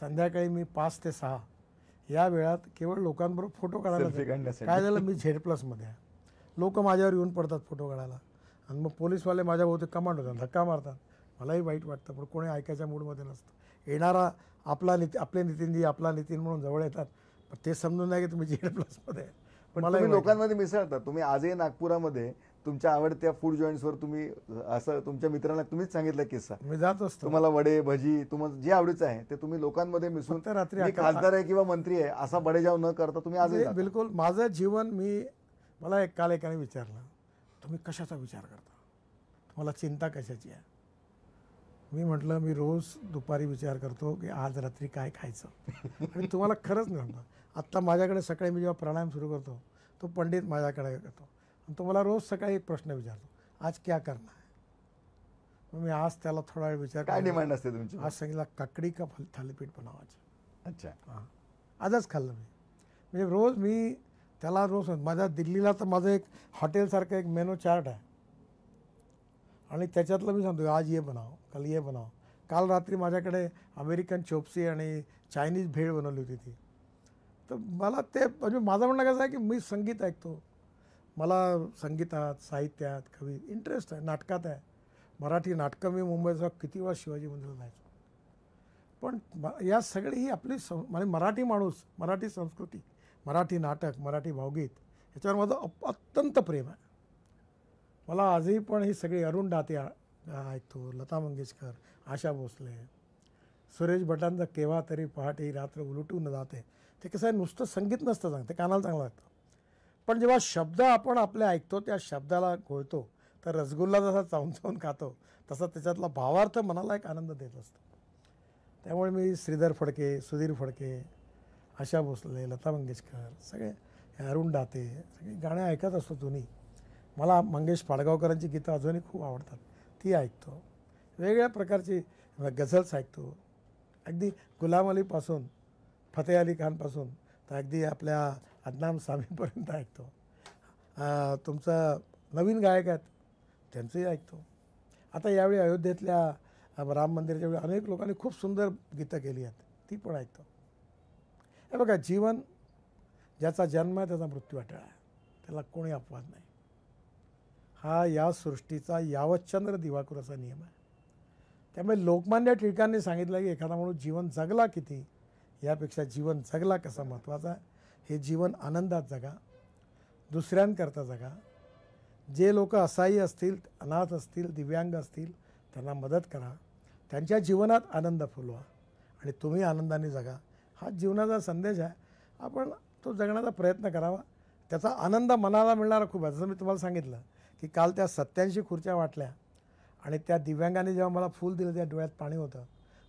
संध्याकाळी मी पाच ते सहा या वेळात केवळ लोकांबरोबर फोटो काढायला काय झालं मी झेड प्लसमध्ये आहे लोक माझ्यावर येऊन पडतात फोटो काढायला आणि मग पोलीसवाले माझ्या बहुतेक कमांड होतात धक्का मारतात मलाही वाईट वाटतं पण कोणी ऐकायच्या मूडमध्ये नसतं येणारा आपला निती आपले नितीनजी आपला नितीन म्हणून जवळ येतात पण ते समजून नाही की तुम्ही झेड प्लसमध्ये पण मला लोकांमध्ये मिसळतात तुम्ही आजही नागपुरामध्ये तुमच्या आवडत्या फूड जॉईंट्सवर तुम्ही असं तुमच्या मित्रांना तुम्हीच सांगितलं किस्सा मी जात असतो तुम्हाला वडे भजी तुम्हाला जे आवडीचं आहे ते तुम्ही लोकांमध्ये मिसळून रात्री खासदार आहे किंवा मंत्री आहे असा बडेजाव न करता तुम्ही आज म्हणजे बिलकुल माझं जीवन मी मला एक काल एकाने विचारलं तुम्ही कशाचा विचार करता तुम्हाला चिंता कशाची आहे मी म्हटलं मी रोज दुपारी विचार करतो की आज रात्री काय खायचं आणि तुम्हाला खरंच नाही आत्ता माझ्याकडे सकाळी मी जेव्हा प्राणायाम सुरू करतो तो पंडित माझ्याकडे करतो तो मला रोज सकाळी एक प्रश्न विचारतो आज क्या करणार आहे मग मी आज त्याला थोडा वेळ विचार काय डिमांड असते तुमची आज सांगितलं काकडी का फल थालीपीठ बनवायचं अच्छा हां आजच खाल्लं मी म्हणजे रोज मी त्याला रोज माझ्या दिल्लीला तर माझं एक हॉटेलसारखं एक मेनू चार्ट आहे आणि त्याच्यातलं मी सांगतो आज ये बनाव काल ये बनाव काल रात्री माझ्याकडे अमेरिकन चोपसी आणि चायनीज भेळ बनवली होती ती तर मला ते म्हणजे माझं म्हणणं कसं आहे की मी संगीत ऐकतो मला संगीतात साहित्यात कवी इंटरेस्ट आहे नाटकात आहे मराठी नाटकं मी मुंबईचा किती वेळा शिवाजी मंदिरात जायचो पण या सगळी ही आपली म्हणजे मराठी माणूस मराठी संस्कृती मराठी नाटक मराठी भावगीत याच्यावर माझं अत्यंत प्रेम आहे मला आजही पण ही सगळी अरुण डाते ऐकतो लता मंगेशकर आशा भोसले सुरेश भटांचा केव्हा तरी पहाटे रात्र उलटून जाते ते कसं आहे नुसतं संगीत नसतं सांगते कानाला चांगलं लागतं पण जेव्हा शब्द आपण आपले ऐकतो त्या शब्दाला घोळतो तर रसगुल्ला जसा चावून चावून खातो तसा त्याच्यातला भावार्थ मनाला एक आनंद देत असतो त्यामुळे मी श्रीधर फडके सुधीर फडके आशा भोसले लता मंगेशकर सगळे अरुण डाते सगळी गाणे ऐकत असतो जुनी मला मंगेश पाडगावकरांची गीतं अजूनही खूप आवडतात ती ऐकतो वेगळ्या प्रकारची गझल्स ऐकतो अगदी गुलाम अलीपासून फतेह अली खानपासून तर अगदी आपल्या अदनाम स्वामीपर्यंत ऐकतो तुमचं नवीन गायक आहेत त्यांचंही ऐकतो आता यावेळी अयोध्येतल्या राम मंदिराच्या वेळी अनेक लोकांनी खूप सुंदर गीतं केली आहेत ती पण ऐकतो हे बघा जीवन ज्याचा जन्म आहे त्याचा मृत्यू अटळ आहे त्याला कोणी अपवाद नाही हा या सृष्टीचा यावच्चंद्र दिवाकूर असा नियम आहे त्यामुळे लोकमान्य टिळकांनी सांगितलं की एखादा माणूस जीवन जगला किती यापेक्षा जीवन जगला कसा महत्त्वाचा आहे हे जीवन आनंदात जगा दुसऱ्यांकरता जगा जे लोक असाही असतील अनाथ असतील दिव्यांग असतील त्यांना मदत करा त्यांच्या जीवनात आनंद फुलवा आणि तुम्ही आनंदाने जगा हा जीवनाचा संदेश आहे आपण तो जगण्याचा प्रयत्न करावा त्याचा आनंद मनाला मिळणारा खूप आहे जसं मी तुम्हाला सांगितलं की काल त्या सत्यांशी खुर्च्या वाटल्या आणि त्या दिव्यांगाने जेव्हा मला फूल दिलं त्या डोळ्यात पाणी होतं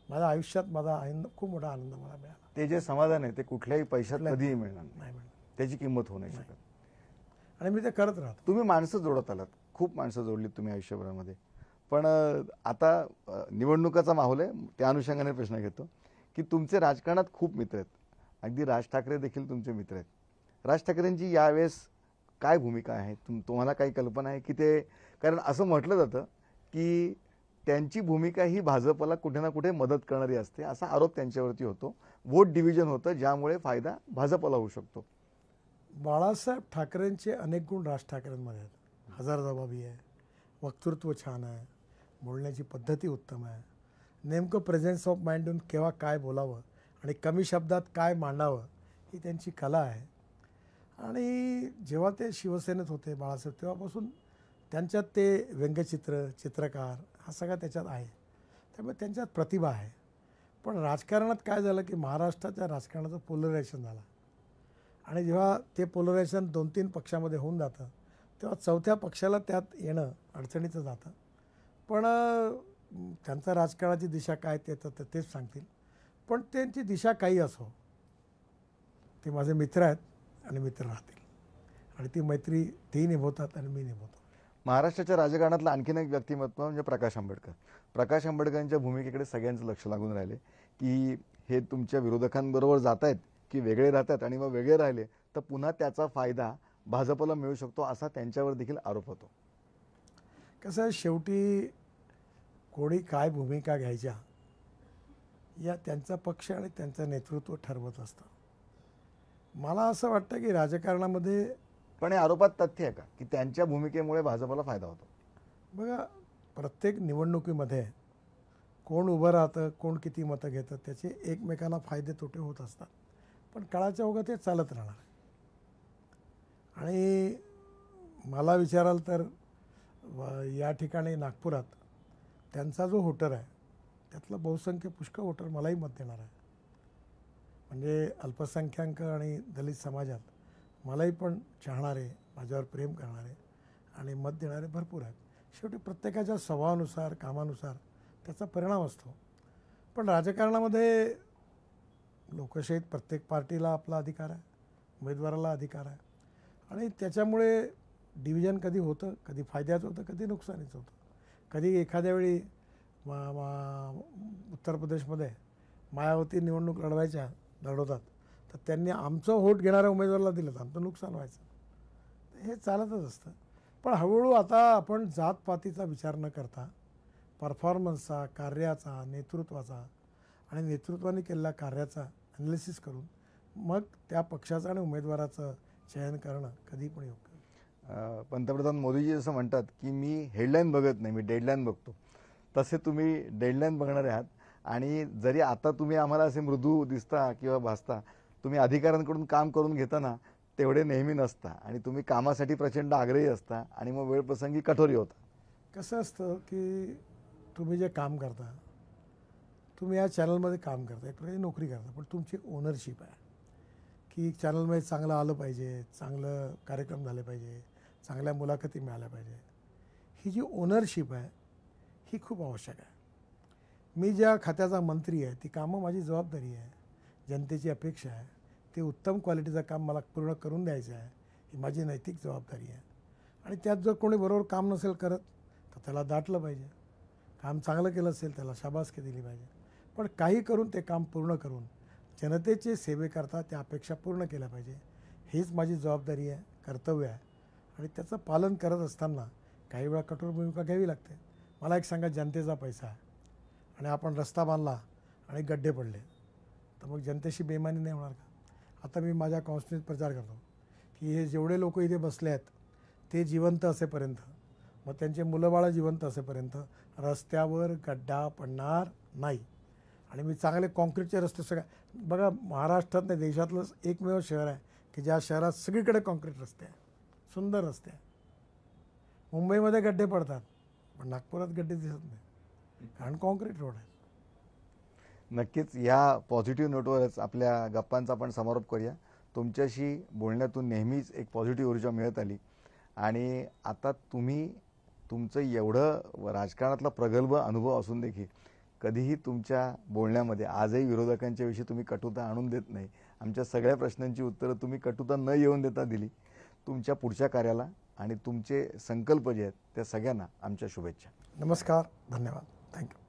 माझ्या आयुष्यात माझा आनंद खूप मोठा आनंद मला मिळाला ते जे समाधान आहे ते कुठल्याही पैशात कधीही मिळणार नाही त्याची किंमत होऊ नाही शकत आणि मी ते करत राहतो तुम्ही माणसं जोडत आलात खूप माणसं जोडलीत तुम्ही आयुष्यभरामध्ये पण आता निवडणुकाचा माहोल आहे त्या अनुषंगाने प्रश्न घेतो की तुमचे राजकारणात खूप मित्र आहेत अगदी राज ठाकरे देखील तुमचे मित्र आहेत राज ठाकरेंची यावेळेस काय भूमिका आहे तुम तुम्हाला काही कल्पना आहे की ते कारण असं म्हटलं जातं की त्यांची भूमिका ही भाजपला कुठे ना कुठे मदत करणारी असते असा आरोप त्यांच्यावरती होतो वोट डिव्हिजन होतं ज्यामुळे फायदा भाजपला होऊ शकतो बाळासाहेब ठाकरेंचे अनेक गुण राज ठाकरेंमध्ये आहेत हजार जबाबी आहे वक्तृत्व छान आहे बोलण्याची पद्धती उत्तम आहे नेमकं प्रेझेन्स ऑफ माइंडून केव्हा काय बोलावं आणि कमी शब्दात काय मांडावं ही त्यांची कला आहे आणि जेव्हा ते शिवसेनेत होते बाळासाहेब तेव्हापासून त्यांच्यात ते व्यंगचित्र चित्रकार हा सगळा त्याच्यात आहे त्यामुळे त्यांच्यात प्रतिभा आहे पण राजकारणात काय झालं की महाराष्ट्राच्या राजकारणाचं पोलरायझेशन झालं आणि जेव्हा ते पोलरायझेशन दोन तीन पक्षामध्ये होऊन जातं तेव्हा चौथ्या पक्षाला त्यात येणं अडचणीचं जातं पण त्यांचा राजकारणाची दिशा काय ते तर तेच सांगतील पण त्यांची दिशा काही असो ते माझे मित्र आहेत आणि मित्र राहतील आणि ती मैत्री तेही निभवतात आणि मी निभवतो महाराष्ट्राच्या राजकारणातलं आणखीन एक व्यक्तिमत्व म्हणजे प्रकाश आंबेडकर प्रकाश आंबेडकरांच्या भूमिकेकडे सगळ्यांचं लक्ष लागून राहिले की हे तुमच्या विरोधकांबरोबर जात आहेत की वेगळे राहतात आणि मग वेगळे राहिले तर पुन्हा त्याचा फायदा भाजपला मिळू शकतो असा त्यांच्यावर देखील आरोप होतो कसं शेवटी कोणी काय भूमिका घ्यायच्या या त्यांचा पक्ष आणि त्यांचं नेतृत्व ठरवत असतं मला असं वाटतं की राजकारणामध्ये पण या आरोपात तथ्य आहे का की त्यांच्या भूमिकेमुळे भाजपला फायदा होतो बघा प्रत्येक निवडणुकीमध्ये कोण उभं राहतं कोण किती मतं घेतं त्याचे एकमेकांना फायदे तोटे होत असतात पण काळाच्या ओघात ते चालत राहणार आणि मला विचाराल तर या ठिकाणी नागपुरात त्यांचा जो होटर आहे त्यातला बहुसंख्य पुष्कळ होटर मलाही मत देणार आहे म्हणजे अल्पसंख्याक आणि दलित समाजात मलाही पण चाहणारे माझ्यावर प्रेम करणारे आणि मत देणारे भरपूर आहेत शेवटी प्रत्येकाच्या स्वभावानुसार कामानुसार त्याचा परिणाम असतो पण राजकारणामध्ये लोकशाहीत प्रत्येक पार्टीला आपला अधिकार आहे उमेदवाराला अधिकार आहे आणि त्याच्यामुळे डिव्हिजन कधी होतं कधी फायद्याचं होतं कधी नुकसानीचं होतं कधी एखाद्या वेळी उत्तर प्रदेशमध्ये मायावती निवडणूक लढवायच्या लढवतात तर त्यांनी आमचं व्होट घेणाऱ्या उमेदवाराला दिलं तर आमचं नुकसान व्हायचं हे चालतच असतं पण हळूहळू आता आपण जातपातीचा विचार न करता परफॉर्मन्सचा कार्याचा नेतृत्वाचा आणि नेतृत्वाने केलेल्या कार्याचा अनालिसिस करून मग त्या पक्षाचं आणि उमेदवाराचं चयन करणं कधी पण योग्य पंतप्रधान मोदीजी असं म्हणतात की मी हेडलाईन बघत नाही मी डेडलाईन बघतो तसे तुम्ही डेडलाईन बघणारे आहात आणि जरी आता तुम्ही आम्हाला असे मृदू दिसता किंवा भासता तुम्ही अधिकाऱ्यांकडून काम करून घेताना तेवढे नेहमी नसता आणि तुम्ही कामासाठी प्रचंड आग्रही असता आणि मग वेळप्रसंगी कठोरी होता कसं असतं की तुम्ही जे काम करता तुम्ही या चॅनलमध्ये काम करता एक प्रकारे नोकरी करता पण तुमची ओनरशिप आहे की चॅनलमध्ये चांगलं आलं पाहिजे चांगलं कार्यक्रम झाले पाहिजे चांगल्या मुलाखती मिळाल्या पाहिजे ही जी ओनरशिप आहे ही खूप आवश्यक आहे मी ज्या खात्याचा मंत्री आहे ती कामं माझी जबाबदारी आहे जनतेची अपेक्षा आहे ते उत्तम क्वालिटीचं काम मला पूर्ण करून द्यायचं आहे ही माझी नैतिक जबाबदारी आहे आणि त्यात जर कोणी बरोबर काम नसेल करत तर त्याला दाटलं पाहिजे काम चांगलं केलं असेल त्याला शाबासकी दिली पाहिजे पण काही करून ते काम पूर्ण करून जनतेचे सेवेकरता त्या अपेक्षा पूर्ण केल्या पाहिजे हीच माझी जबाबदारी आहे कर्तव्य आहे आणि त्याचं पालन करत असताना काही वेळा कठोर भूमिका घ्यावी लागते मला एक सांगा जनतेचा पैसा आहे आणि आपण रस्ता बांधला आणि गड्डे पडले तर मग जनतेशी बेमानी नाही होणार का आता मी माझ्या कॉन्स्टिट्यूट प्रचार करतो की हे जेवढे लोक इथे बसले आहेत ते जिवंत असेपर्यंत मग त्यांचे मुलंबाळं जिवंत असेपर्यंत रस्त्यावर गड्डा पडणार नाही आणि मी चांगले कॉन्क्रीटचे रस्ते सगळ्या बघा महाराष्ट्रात नाही देशातलंच एकमेव शहर आहे की ज्या शहरात सगळीकडे कॉन्क्रीट रस्ते आहे सुंदर रस्ते आहे मुंबईमध्ये गड्डे पडतात पण नागपुरात गड्डे दिसत नाही कारण कॉन्क्रीट रोड आहे नक्कीच या पॉझिटिव्ह नोटवरच आपल्या गप्पांचा आपण समारोप करूया तुमच्याशी बोलण्यातून नेहमीच एक पॉझिटिव्ह ऊर्जा मिळत आली आणि आता तुम्ही तुमचं एवढं राजकारणातला प्रगल्भ अनुभव असून देखील कधीही तुमच्या बोलण्यामध्ये आजही विरोधकांच्या विषयी तुम्ही कटुता आणून देत नाही आमच्या सगळ्या प्रश्नांची उत्तरं तुम्ही कटुता न येऊन देता दिली तुमच्या पुढच्या कार्याला आणि तुमचे संकल्प जे आहेत त्या सगळ्यांना आमच्या शुभेच्छा नमस्कार धन्यवाद थँक्यू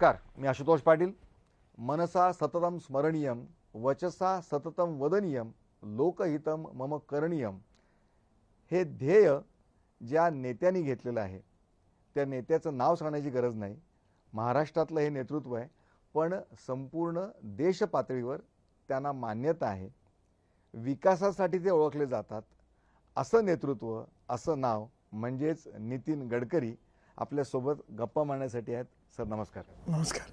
नमस्कार मी आशुतोष पाटील मनसा सततम स्मरणीयम वचसा सततम वदनीयम लोकहितम मम करणीयम हे ध्येय ज्या नेत्यांनी घेतलेलं आहे त्या नेत्याचं नाव सांगण्याची गरज नाही महाराष्ट्रातलं हे नेतृत्व आहे पण संपूर्ण देश पातळीवर त्यांना मान्यता आहे विकासासाठी ते ओळखले जातात असं नेतृत्व असं नाव म्हणजेच नितीन गडकरी आपल्यासोबत गप्पा मारण्यासाठी आहेत सर नमस्कार नमस्कार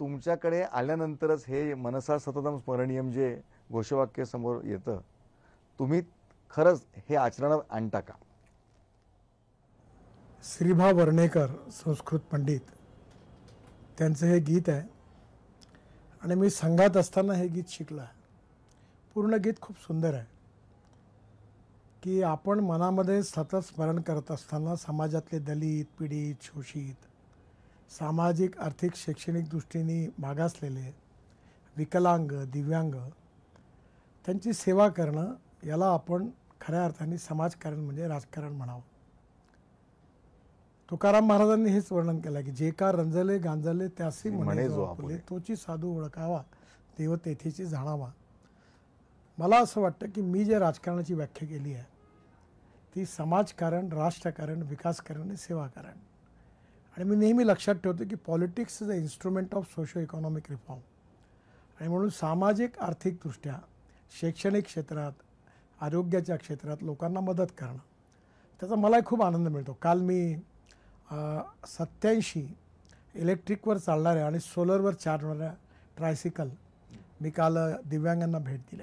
तुमच्याकडे आल्यानंतरच हे मनसा सततम स्मरणीयम जे घोषवाक्य समोर येतं तुम्ही खरंच हे आचरणात आणता का श्रीभा वर्णेकर संस्कृत पंडित त्यांचं हे गीत आहे आणि मी संघात असताना हे गीत शिकला पूर्ण गीत खूप सुंदर आहे की आपण मनामध्ये सतत स्मरण करत असताना समाजातले दलित पीडित शोषित सामाजिक आर्थिक शैक्षणिक दृष्टीने मागासलेले विकलांग दिव्यांग त्यांची सेवा करणं याला आपण खऱ्या अर्थाने समाजकारण म्हणजे राजकारण म्हणावं तुकाराम महाराजांनी हेच वर्णन केलं की जे का रंजले गांजले त्यासी म्हणे जो आपले तोची साधू ओळखावा देव तेथेची जाणावा मला असं वाटतं की मी जे राजकारणाची व्याख्या केली आहे ती समाजकारण राष्ट्रकारण विकासकारण आणि सेवाकारण आणि मी नेहमी लक्षात ठेवतो की politics is a instrument of socio economic reform आणि म्हणून सामाजिक आर्थिकदृष्ट्या शैक्षणिक क्षेत्रात आरोग्याच्या क्षेत्रात लोकांना मदत करणं त्याचा मलाही खूप आनंद मिळतो काल मी सत्याऐंशी इलेक्ट्रिकवर चालणाऱ्या आणि सोलरवर चालणाऱ्या ट्रायसिकल मी काल दिव्यांगांना भेट दिली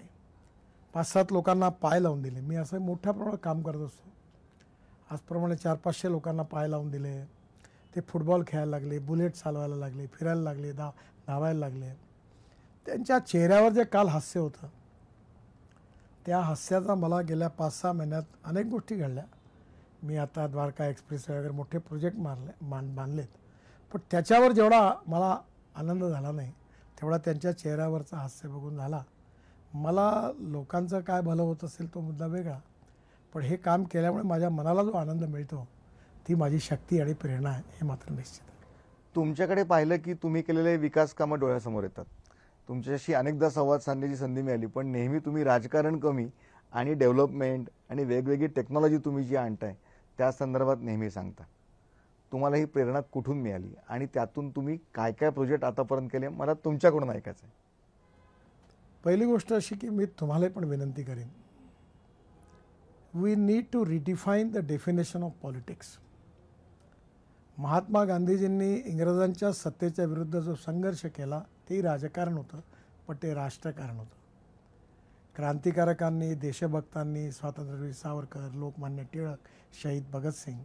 पाच सात लोकांना पाय लावून दिले मी असं मोठ्या प्रमाणात काम करत असतो आजप्रमाणे चार पाचशे लोकांना पाय लावून दिले ते फुटबॉल खेळायला लागले बुलेट चालवायला लागले फिरायला लागले धा धावायला लागले त्यांच्या चेहऱ्यावर जे काल हास्य होतं त्या हास्याचा मला गेल्या पाच सहा महिन्यात अनेक गोष्टी घडल्या मी आता द्वारका एक्सप्रेस वगैरे मोठे प्रोजेक्ट मारले मान बांधलेत पण त्याच्यावर जेवढा मला आनंद झाला नाही तेवढा त्यांच्या चेहऱ्यावरचा हास्य बघून झाला मला लोकांचं काय भलं होत असेल तो मुद्दा वेगळा पण हे काम केल्यामुळे माझ्या मनाला जो आनंद मिळतो ती माझी शक्ती आणि प्रेरणा आहे हे मात्र निश्चित आहे तुमच्याकडे पाहिलं की तुम्ही केलेले विकास कामं डोळ्यासमोर येतात तुमच्याशी अनेकदा संवाद साधण्याची संधी मिळाली पण नेहमी तुम्ही राजकारण कमी आणि डेव्हलपमेंट आणि वेगवेगळी टेक्नॉलॉजी तुम्ही जी आणताय त्या संदर्भात नेहमी सांगता तुम्हाला ही प्रेरणा कुठून मिळाली आणि त्यातून तुम्ही काय काय प्रोजेक्ट आतापर्यंत केले मला तुमच्याकडून ऐकायचं आहे पहिली गोष्ट अशी की मी तुम्हाला पण विनंती करेन we need to redefine the definition of politics Mahatma गांधीजींनी इंग्रजांच्या सत्तेच्या विरुद्ध जो संघर्ष केला ते राजकारण होतं पण ते राष्ट्रकारण होतं क्रांतिकारकांनी देशभक्तांनी स्वातंत्र्यवीर सावरकर लोकमान्य टिळक शहीद भगतसिंग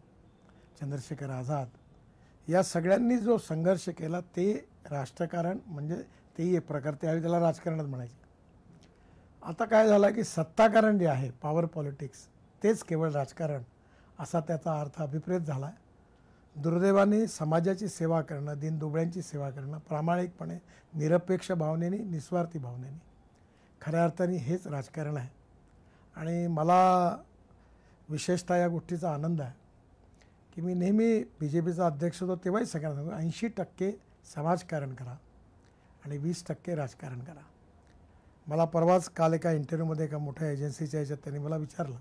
चंद्रशेखर आझाद या सगळ्यांनी जो संघर्ष केला ते राष्ट्रकारण म्हणजे तेही एक प्रकार आहे त्याला राजकारणच म्हणायचे आता काय झालं की सत्ताकारण जे आहे पॉवर पॉलिटिक्स तेच केवळ राजकारण असा त्याचा अर्थ अभिप्रेत झाला आहे दुर्दैवाने समाजाची सेवा करणं दिनदुबळ्यांची सेवा करणं प्रामाणिकपणे निरपेक्ष भावनेने निस्वार्थी भावनेने खऱ्या अर्थाने हेच राजकारण आहे आणि मला विशेषतः या गोष्टीचा आनंद आहे की मी नेहमी बी जे पीचा अध्यक्ष होतो तेव्हाही सगळ्यांना सांगतो ऐंशी टक्के समाजकारण करा आणि वीस टक्के राजकारण करा मला परवाच काल एका इंटरव्ह्यूमध्ये एका मोठ्या एजन्सीच्या याच्यात त्यांनी मला विचारलं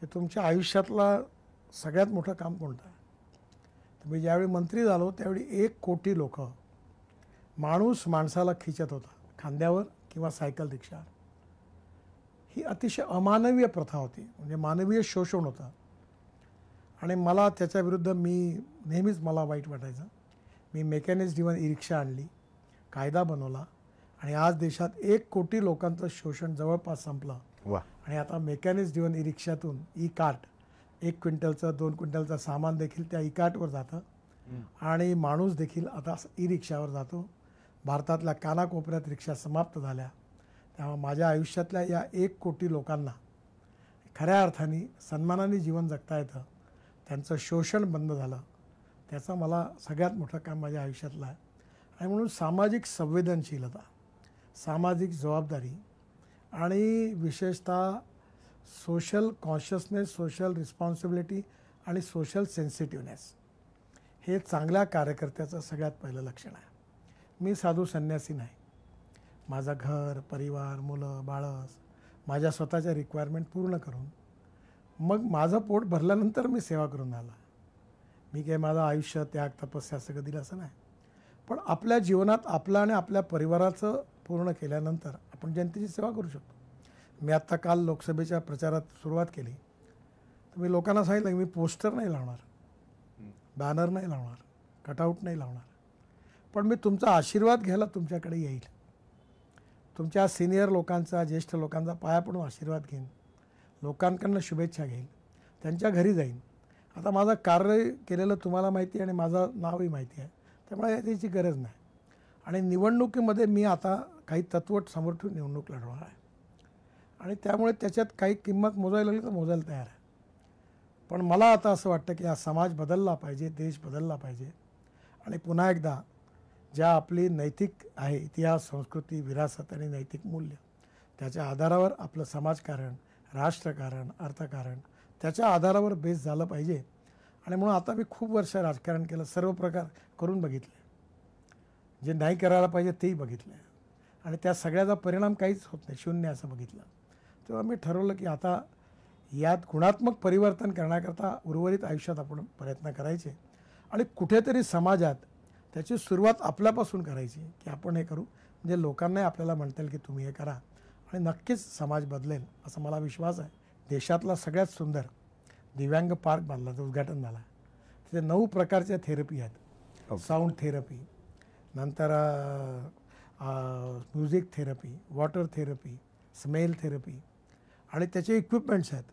की तुमच्या आयुष्यातला सगळ्यात मोठं काम कोणतं आहे मी ज्यावेळी मंत्री झालो त्यावेळी एक कोटी लोक माणूस माणसाला खिचत होता खांद्यावर किंवा सायकल रिक्षा ही अतिशय अमानवीय प्रथा होती म्हणजे मानवीय शोषण होतं आणि मला त्याच्याविरुद्ध मी नेहमीच मला वाईट वाटायचं मी मेकॅनिक्स डिवन ई रिक्षा आणली कायदा बनवला आणि आज देशात एक कोटी लोकांचं शोषण जवळपास संपलं आणि आता मेकॅनिक्स डिवन ई रिक्षातून ई कार्ट एक क्विंटलचं दोन क्विंटलचं सामान देखील त्या इकाटवर जातं आणि माणूस देखील आता ई रिक्षावर जातो भारतातल्या कानाकोपऱ्यात रिक्षा समाप्त झाल्या त्यामुळे माझ्या आयुष्यातल्या या एक कोटी लोकांना खऱ्या अर्थाने सन्मानाने जीवन जगता येतं त्यांचं शोषण बंद झालं त्याचं मला सगळ्यात मोठं काम माझ्या आयुष्यातलं आहे आणि म्हणून सामाजिक संवेदनशीलता सामाजिक जबाबदारी आणि विशेषतः सोशल कॉन्शियसनेस सोशल रिस्पॉन्सिबिलिटी आणि सोशल सेन्सिटिव्हनेस हे चांगल्या कार्यकर्त्याचं सगळ्यात पहिलं लक्षण आहे मी साधू संन्यासी नाही माझं घर परिवार मुलं बाळस माझ्या स्वतःच्या रिक्वायरमेंट पूर्ण करून मग माझं पोट भरल्यानंतर मी सेवा करून आला मी काय माझं आयुष्य त्याग तपस्या सगळं दिलं असं नाही पण आपल्या जीवनात आपलं आणि आपल्या परिवाराचं पूर्ण केल्यानंतर आपण जनतेची सेवा करू शकतो मी आत्ता काल लोकसभेच्या प्रचारात सुरुवात केली तर मी लोकांना सांगितलं की मी पोस्टर नाही लावणार बॅनर नाही लावणार कटआउट नाही लावणार पण मी तुमचा आशीर्वाद घ्यायला तुमच्याकडे येईल तुमच्या सिनियर लोकांचा ज्येष्ठ लोकांचा पाया पडून आशीर्वाद घेईन लोकांकडनं शुभेच्छा घेईन त्यांच्या घरी जाईन आता माझं कार्य केलेलं तुम्हाला माहिती आहे आणि माझं नावही माहिती आहे त्यामुळे याची गरज नाही आणि निवडणुकीमध्ये मी आता काही तत्वट समोर ठेवून निवडणूक लढवणार आहे आणि त्यामुळे त्याच्यात काही किंमत मोजायला लागली तर मोजायला तयार आहे पण मला आता असं वाटतं की हा समाज बदलला पाहिजे देश बदलला पाहिजे आणि पुन्हा एकदा ज्या आपली नैतिक आहे इतिहास संस्कृती विरासत आणि नैतिक मूल्य त्याच्या आधारावर आपलं समाजकारण राष्ट्रकारण अर्थकारण त्याच्या आधारावर बेस झालं पाहिजे आणि म्हणून आता मी खूप वर्ष राजकारण केलं सर्व प्रकार करून बघितले जे नाही करायला पाहिजे तेही बघितलं आणि त्या सगळ्याचा परिणाम काहीच होत नाही शून्य असं बघितलं तेव्हा मी ठरवलं की आता यात गुणात्मक परिवर्तन करण्याकरता उर्वरित आयुष्यात आपण प्रयत्न करायचे आणि कुठेतरी समाजात त्याची सुरुवात आपल्यापासून करायची की आपण हे करू म्हणजे लोकांनाही आपल्याला म्हणता येईल की तुम्ही हे करा आणि नक्कीच समाज बदलेल असा मला विश्वास आहे देशातला सगळ्यात सुंदर दिव्यांग पार्क बांधला तर उद्घाटन झाला तिथे नऊ प्रकारच्या थेरपी आहेत हो. साऊंड थेरपी नंतर music therapy water therapy smell therapy आणि त्याचे इक्विपमेंट्स आहेत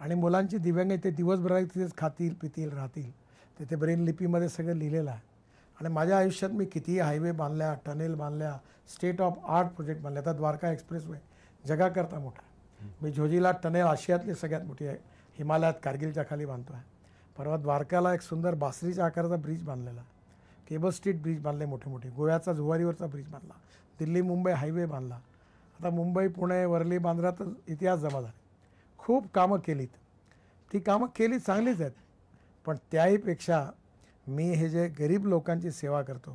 आणि मुलांची दिव्यांग ते दिवसभरात तिथेच खातील पितील राहतील तिथे ब्रेन लिपीमध्ये सगळं लिहिलेलं आहे आणि माझ्या आयुष्यात मी कितीही हायवे बांधल्या टनेल बांधल्या स्टेट ऑफ आर्ट प्रोजेक्ट बांधले आता द्वारका एक्सप्रेसवे जगाकरता मोठा मी झोजीला टनेल आशियातली सगळ्यात मोठी आहे हिमालयात कारगिलच्या खाली बांधतो आहे परवा द्वारकाला एक सुंदर बासरीच्या आकाराचा ब्रिज बांधलेला केबल स्ट्रीट ब्रिज बांधले मोठे मोठे गोव्याचा जुवारीवरचा ब्रिज बांधला दिल्ली मुंबई हायवे बांधला आता मुंबई पुणे वरली तर इतिहास जमा खूप कामं केलीत ती कामं केली चांगलीच आहेत पण त्याहीपेक्षा मी हे जे गरीब लोकांची सेवा करतो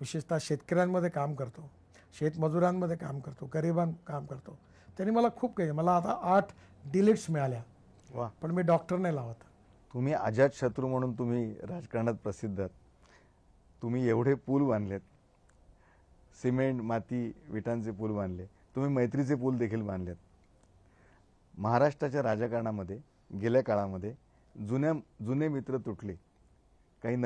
विशेषतः शेतकऱ्यांमध्ये काम करतो शेतमजुरांमध्ये काम करतो गरिबां काम करतो त्यांनी मला खूप काही मला आता आठ डिलिट्स मिळाल्या वा पण मी डॉक्टर नाही लावत तुम्ही आजाद शत्रू म्हणून तुम्ही राजकारणात प्रसिद्ध आहात तुम्ही एवढे पूल बांधलेत सिमेंट माती विटांचे पूल बांधले तुम्ही मैत्रीचे पूल देखील बांधलेत महाराष्ट्राच्या राजकारणामध्ये गेल्या काळामध्ये जुन्या जुने मित्र तुटले